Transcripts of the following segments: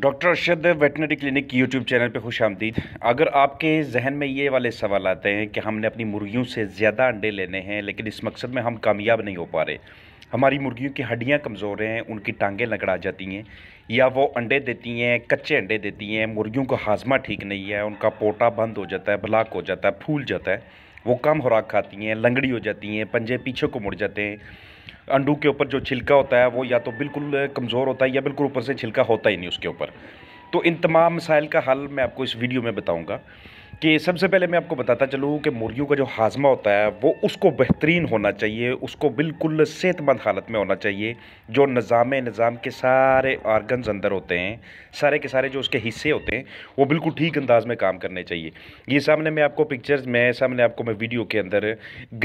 doctor Arshad veterinary clinic की YouTube channel पे खुश आमदीद अगर आपके जहन में ये वाले सवाल आते हैं कि हमने अपनी मुर्गियों से ज़्यादा अंडे लेने हैं लेकिन इस मकसद में हम कामयाब नहीं हो पा रहे हमारी मुर्गियों की हड्डियाँ कमज़ोर हैं उनकी टांगें लगड़ा जाती हैं या वो अंडे देती हैं कच्चे अंडे देती हैं मुर्गियों का हाजमा ठीक नहीं है उनका पोटा बंद हो जाता है ब्लाक हो जाता है फूल जाता है वो कम खुराक खाती हैं लंगड़ी हो जाती हैं पंजे पीछे को मुड़ जाते हैं अंडू के ऊपर जो छिलका होता है वो या तो बिल्कुल कमज़ोर होता है या बिल्कुल ऊपर से छिलका होता ही नहीं उसके ऊपर तो इन तमाम मसाइल का हल मैं आपको इस वीडियो में बताऊँगा कि सबसे पहले मैं आपको बताता चलूँ कि मुर्गियों का जो हाजमा होता है वो उसको बेहतरीन होना चाहिए उसको बिल्कुल सेहतमंद हालत में होना चाहिए जो निज़ाम निज़ाम के सारे ऑर्गन अंदर होते हैं सारे के सारे जो उसके हिस्से होते हैं वो बिल्कुल ठीक अंदाज में काम करने चाहिए ये सामने मैं आपको पिक्चर्स में सामने आपको मैं वीडियो के अंदर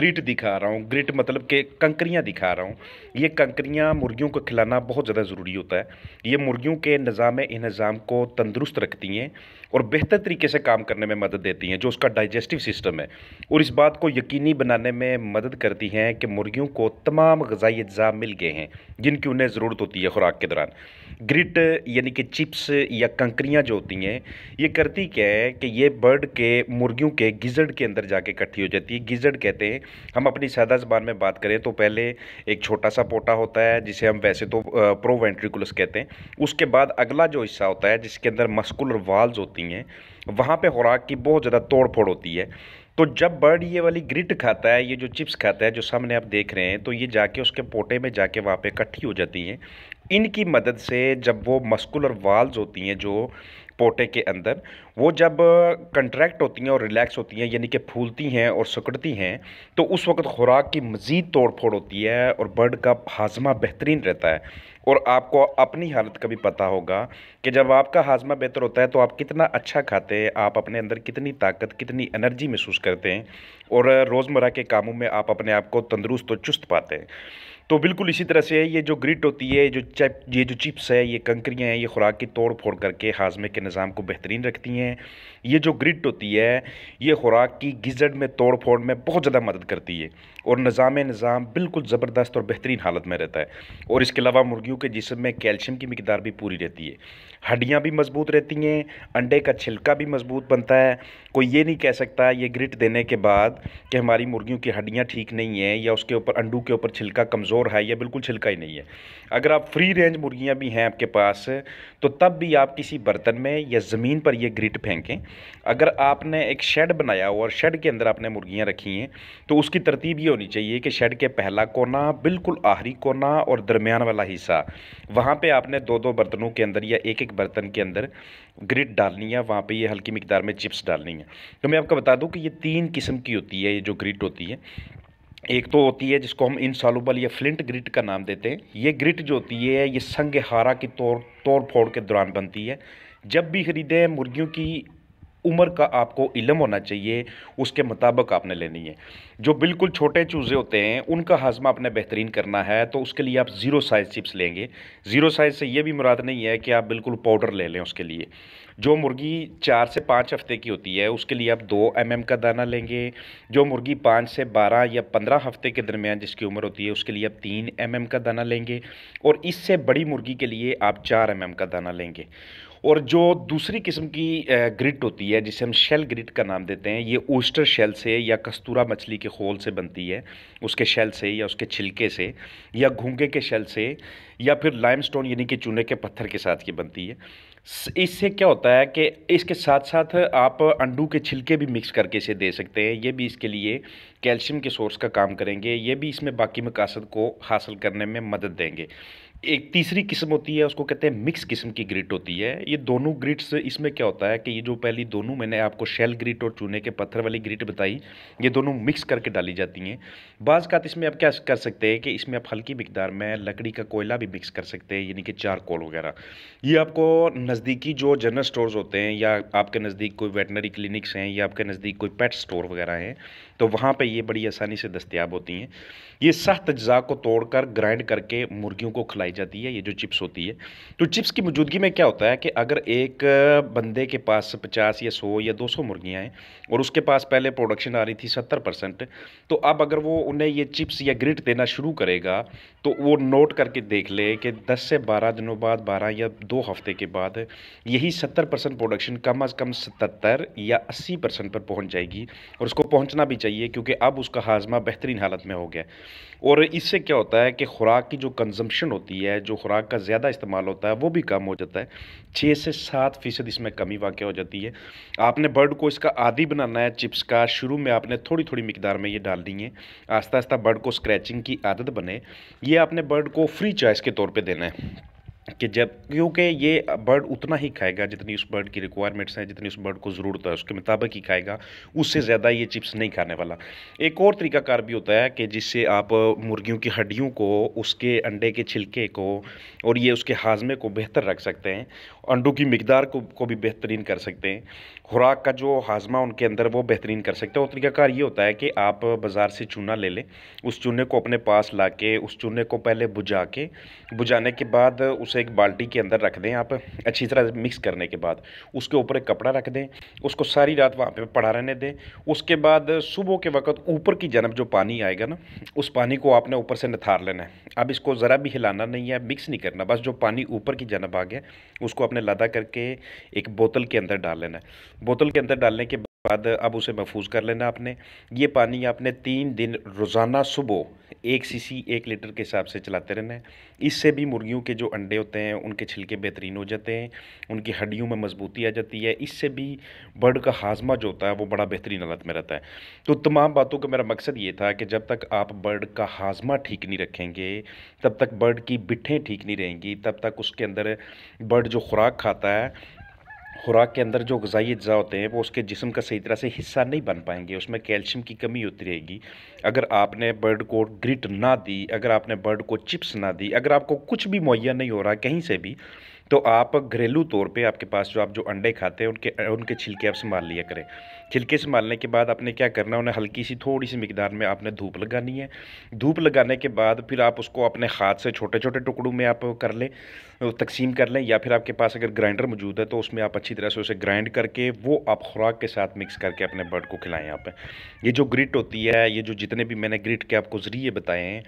ग्रिट दिखा रहा हूँ ग्रिट मतलब के कंकरियाँ दिखा रहा हूँ ये कंकरियाँ मुर्गियों को खिलाना बहुत ज़्यादा ज़रूरी होता है ये मुर्गियों के निज़ाम इनज़ाम को तंदुरुस्त रखती हैं और बेहतर तरीके से काम करने में मदद देती हैं जो उसका डाइजेस्टिव सिस्टम है और इस बात को यकीनी बनाने में मदद करती हैं कि मुर्गियों को तमाम गजाई अज्जा मिल गए हैं जिनकी उन्हें ज़रूरत होती है खुराक के दौरान ग्रिट यानी कि चिप्स या कंकरियाँ जो होती हैं ये करती क्या है कि ये बर्ड के मुर्गियों के गिजड़ के अंदर जाके इकट्ठी हो जाती है गिजड़ कहते हैं हम अपनी सादा जबान में बात करें तो पहले एक छोटा सा पोटा होता है जिसे हम वैसे तो प्रोवेंट्रिकुलस कहते हैं उसके बाद अगला जो हिस्सा होता है जिसके अंदर मस्कुलर वाल्स होती हैं वहाँ पे खुराक की बहुत ज़्यादा तोड़ फोड़ होती है तो जब बर्ड ये वाली ग्रिट खाता है ये जो चिप्स खाता है जो सामने आप देख रहे हैं तो ये जाके उसके पोटे में जाके वहाँ पे इकट्ठी हो जाती हैं इनकी मदद से जब वो मस्कुलर वाल्स होती हैं जो पोटे के अंदर वो जब कंट्रैक्ट होती हैं और रिलैक्स होती हैं यानी कि फूलती हैं और सकड़ती हैं तो उस वक्त खुराक की मज़ीद तोड़ फोड़ होती है और बर्ड का हाजमा बेहतरीन रहता है और आपको अपनी हालत का भी पता होगा कि जब आपका हाजमा बेहतर होता है तो आप कितना अच्छा खाते हैं आप अपने अंदर कितनी ताकत कितनी एनर्जी महसूस करते हैं और रोज़मर्रा के कामों में आप अपने आप को तंदरुस्त और चुस्त पाते हैं तो बिल्कुल इसी तरह से ये जो ग्रिट होती है जो चैप ये जो चिप्स है ये कंकरियाँ हैं ये खुराक की तोड़ फोड़ करके हाजमे के निज़ाम को बेहतरीन रखती हैं ये जो ग्रिड होती है ये खुराक की गिजट में तोड़ फोड़ में बहुत ज़्यादा मदद करती है और निज़ाम निज़ाम बिल्कुल ज़बरदस्त और बेहतरीन हालत में रहता है और इसके अलावा मुर्गियों के जिसम में कैल्शियम की मकदार भी पूरी रहती है हड्डियाँ भी मजबूत रहती हैं अंडे का छिलका भी मजबूत बनता है कोई ये नहीं कह सकता ये ग्रिट देने के बाद कि हमारी मुर्गियों की हड्डियाँ ठीक नहीं हैं या उसके ऊपर अंडू के ऊपर छिलका कमज़ोर है या बिल्कुल छिलका ही नहीं है अगर आप फ्री रेंज मुर्गियाँ भी हैं आपके पास तो तब भी आप किसी बर्तन में या ज़मीन पर यह ग्रिट फेंकें अगर आपने एक शेड बनाया हो और शेड के अंदर आपने मुर्गियाँ रखी हैं तो उसकी तरतीब ये होनी चाहिए कि शेड के पहला कोना बिल्कुल आखिरी कोना और दरमियान वाला हिस्सा वहाँ पर आपने दो दो बर्तनों के अंदर या एक एक बर्तन के अंदर ग्रिड डालनी है वहाँ पर ये हल्की मकदार में चिप्स डालनी है तो मैं आपको बता दूँ कि ये तीन किस्म की होती है ये जो ग्रिड होती है एक तो होती है जिसको हम इनसॉलूबल या फ्लिंट ग्रिट का नाम देते हैं ये ग्रिट जो होती है ये संग हारा की तोड़ तोड़ फोड़ के दौरान बनती है जब भी खरीदें मुर्गियों की उम्र का आपको इलम होना चाहिए उसके मुताबिक आपने लेनी है जो बिल्कुल छोटे चूज़े होते हैं उनका हाजमा आपने बेहतरीन करना है तो उसके लिए आप ज़ीरो साइज़ चिप्स लेंगे ज़ीरो साइज़ से ये भी मुराद नहीं है कि आप बिल्कुल पाउडर ले लें उसके लिए जो मुर्गी चार से पाँच हफ्ते की होती है उसके लिए आप दो एम mm का दाना लेंगे जो मुर्गी पाँच से बारह या पंद्रह हफ्ते के दरमियान जिसकी उम्र होती है उसके लिए आप तीन एम mm का दाना लेंगे और इससे बड़ी मुर्गी के लिए आप चार एम mm का दाना लेंगे और जो दूसरी किस्म की ग्रिट होती है जिसे हम शेल ग्रिट का नाम देते हैं ये ओस्टर शेल से या कस्तूरा मछली के खोल से बनती है उसके शेल से या उसके छिलके से या घूंगे के शेल से या फिर लाइमस्टोन यानी कि चूने के पत्थर के साथ ये बनती है इससे क्या होता है कि इसके साथ साथ आप अंडू के छिलके भी मिक्स करके इसे दे सकते हैं ये भी इसके लिए कैल्शियम के सोर्स का काम करेंगे ये भी इसमें बाकी मकासद को हासिल करने में मदद देंगे एक तीसरी किस्म होती है उसको कहते हैं मिक्स किस्म की ग्रिट होती है ये दोनों ग्रिट्स इसमें क्या होता है कि ये जो पहली दोनों मैंने आपको शेल ग्रिट और चूने के पत्थर वाली ग्रिट बताई ये दोनों मिक्स करके डाली जाती हैं बाज़ का इसमें आप क्या कर सकते हैं कि इसमें आप हल्की मकदार में लकड़ी का कोयला भी मिक्स कर सकते हैं यानी कि चारकोल वगैरह ये आपको नज़दीकी जो जनरल स्टोर होते हैं या आपके नज़दीक कोई वेटनरी क्लिनिक्स हैं या आपके नज़दीक कोई पेट स्टोर वगैरह हैं तो वहाँ पर ये बड़ी आसानी से दस्तियाब होती हैं ये सख्त अज्जा को तोड़ ग्राइंड करके मुर्गियों को खिलाई लगाई जाती है ये जो चिप्स होती है तो चिप्स की मौजूदगी में क्या होता है कि अगर एक बंदे के पास पचास या सौ या दो सौ मुर्गियाँ हैं और उसके पास पहले प्रोडक्शन आ रही थी सत्तर परसेंट तो अब अगर वो उन्हें ये चिप्स या ग्रिड देना शुरू करेगा तो वो नोट करके देख ले कि दस से बारह दिनों बाद बारह या दो हफ्ते के बाद यही सत्तर परसेंट प्रोडक्शन कम अज़ कम सतर या अस्सी परसेंट पर पहुँच जाएगी और उसको पहुँचना भी चाहिए क्योंकि अब उसका हाजमा बेहतरीन हालत में हो गया और इससे क्या होता है कि खुराक की जो कंजम्पशन होती है भी है जो खुराक का ज़्यादा इस्तेमाल होता है वो भी कम हो जाता है छः से सात फ़ीसद इसमें कमी वाक़ हो जाती है आपने बर्ड को इसका आदि बनाना है चिप्स का शुरू में आपने थोड़ी थोड़ी मकदार में ये डालनी है आस्ता आस्ता बर्ड को स्क्रैचिंग की आदत बने ये आपने बर्ड को फ्री चॉइस के तौर पर देना है कि जब क्योंकि ये बर्ड उतना ही खाएगा जितनी उस बर्ड की रिक्वायरमेंट्स हैं जितनी उस बर्ड को ज़रूरत है उसके मुताबिक ही खाएगा उससे ज़्यादा ये चिप्स नहीं खाने वाला एक और तरीकाकार भी होता है कि जिससे आप मुर्गियों की हड्डियों को उसके अंडे के छिलके को और ये उसके हाजमे को बेहतर रख सकते हैं अंडों की मकदार को, को भी बेहतरीन कर सकते हैं खुराक का जो हाजमा उनके अंदर वो बेहतरीन कर सकते हैं और तरीकाकार ये होता है कि आप बाज़ार से चूना ले लें उस चूने को अपने पास ला के उस चूने को पहले बुझा के बुझाने के बाद उसे उसे एक बाल्टी के अंदर रख दें आप अच्छी तरह मिक्स करने के बाद उसके ऊपर एक कपड़ा रख दें उसको सारी रात वहाँ पे पड़ा रहने दें उसके बाद सुबह के वक्त ऊपर की जनब जो पानी आएगा ना उस पानी को आपने ऊपर से निथार लेना है अब इसको ज़रा भी हिलाना नहीं है मिक्स नहीं करना बस जो पानी ऊपर की जनब आ गया उसको आपने लदा करके एक बोतल के अंदर डाल लेना है बोतल के अंदर डालने के बाद अब उसे महफूज कर लेना आपने ये पानी आपने तीन दिन रोज़ाना सुबह एक सीसी एक लीटर के हिसाब से चलाते रहना है इससे भी मुर्गियों के जो अंडे होते हैं उनके छिलके बेहतरीन हो जाते हैं उनकी हड्डियों में मजबूती आ जाती है इससे भी बर्ड का हाजमा जो होता है वो बड़ा बेहतरीन हालत में रहता है तो तमाम बातों का मेरा मकसद ये था कि जब तक आप बर्ड का हाजमा ठीक नहीं रखेंगे तब तक बर्ड की बिठें ठीक नहीं रहेंगी तब तक उसके अंदर बर्ड जो खुराक खाता है खुराक के अंदर जो गज़ाई अज्जा होते हैं वो उसके जिसम का सही तरह से हिस्सा नहीं बन पाएंगे उसमें कैल्शियम की कमी होती रहेगी अगर आपने बर्ड को ग्रिट ना दी अगर आपने बर्ड को चिप्स ना दी अगर आपको कुछ भी मुहैया नहीं हो रहा कहीं से भी तो आप घरेलू तौर पे आपके पास जो आप जो अंडे खाते हैं उनके उनके छिलके आप संभाल लिया करें छिलके संभालने के बाद आपने क्या करना है उन्हें हल्की सी थोड़ी सी मकदार में आपने धूप लगानी है धूप लगाने के बाद फिर आप उसको अपने हाथ से छोटे छोटे टुकड़ों में आप कर लें तकसीम कर लें या फिर आपके पास अगर ग्राइंडर मौजूद है तो उसमें आप अच्छी तरह से उसे ग्राइंड करके वो आप खुराक के साथ मिक्स करके अपने बर्ड को खिलाएं आप ये जो ग्रिट होती है ये जो जितने भी मैंने ग्रिट के आपको ज़रिए बताए हैं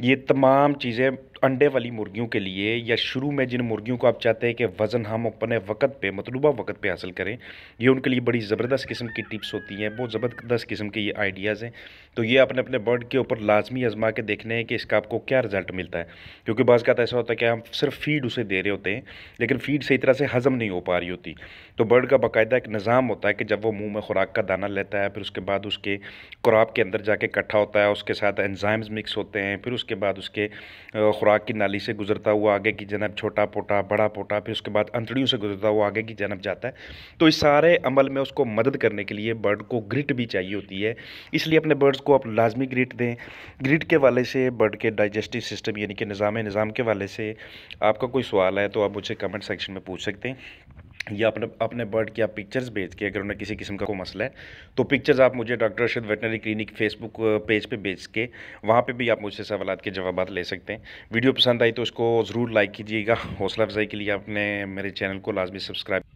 ये तमाम चीज़ें अंडे वाली मुर्गियों के लिए या शुरू में जिन मुर्गियों को आप चाहते हैं कि वज़न हम अपने वक्त पर मतलूबा वक्त पर हासिल करें ये उनके लिए बड़ी ज़बरदस्त किस्म की टिप्स होती हैं बहुत ज़बरदस्त किस्म के ये आइडियाज़ हैं तो ये अपने अपने बर्ड के ऊपर लाजमी आजमा के देखने हैं कि इसका आपको क्या रिजल्ट मिलता है क्योंकि बाज़ का तो ऐसा होता है कि हम सिर्फ फीड उसे दे रहे होते हैं लेकिन फीड सही तरह से हज़म नहीं हो पा रही होती तो बर्ड का बाकायदा एक निज़ाम होता है कि जब वो मुँह में खुराक का दाना लेता है फिर उसके बाद उसके क्रॉप के अंदर जाके इकट्ठा होता है उसके साथ एनजाइम्स मिक्स होते हैं फिर उसके बाद उसके खुराक की नाली से गुजरता हुआ आगे की जनब छोटा पोटा बड़ा पोटा फिर उसके बाद अंतड़ियों से गुजरता हुआ आगे की जनब जाता है तो इस सारे अमल में उसको मदद करने के लिए बर्ड को ग्रिट भी चाहिए होती है इसलिए अपने बर्ड्स को आप लाजमी ग्रिट दें ग्रिट के वाले से बर्ड के डाइजेस्टिव सिस्टम यानी कि निज़ाम निज़ाम के वाले से आपका कोई सवाल है तो आप मुझे कमेंट सेक्शन में पूछ सकते हैं या अपने अपने बर्ड की आप पिक्चर्स भेज के अगर उन्हें किसी किस्म का कोई मसला है तो पिक्चर्स आप मुझे doctor Arshad veterinary clinic Facebook page पे भेज के वहाँ पे भी आप मुझसे सवाल के जवाब ले सकते हैं वीडियो पसंद आई तो उसको ज़रूर लाइक कीजिएगा हौसला अफजाई के लिए आपने मेरे चैनल को लाजमी सब्सक्राइब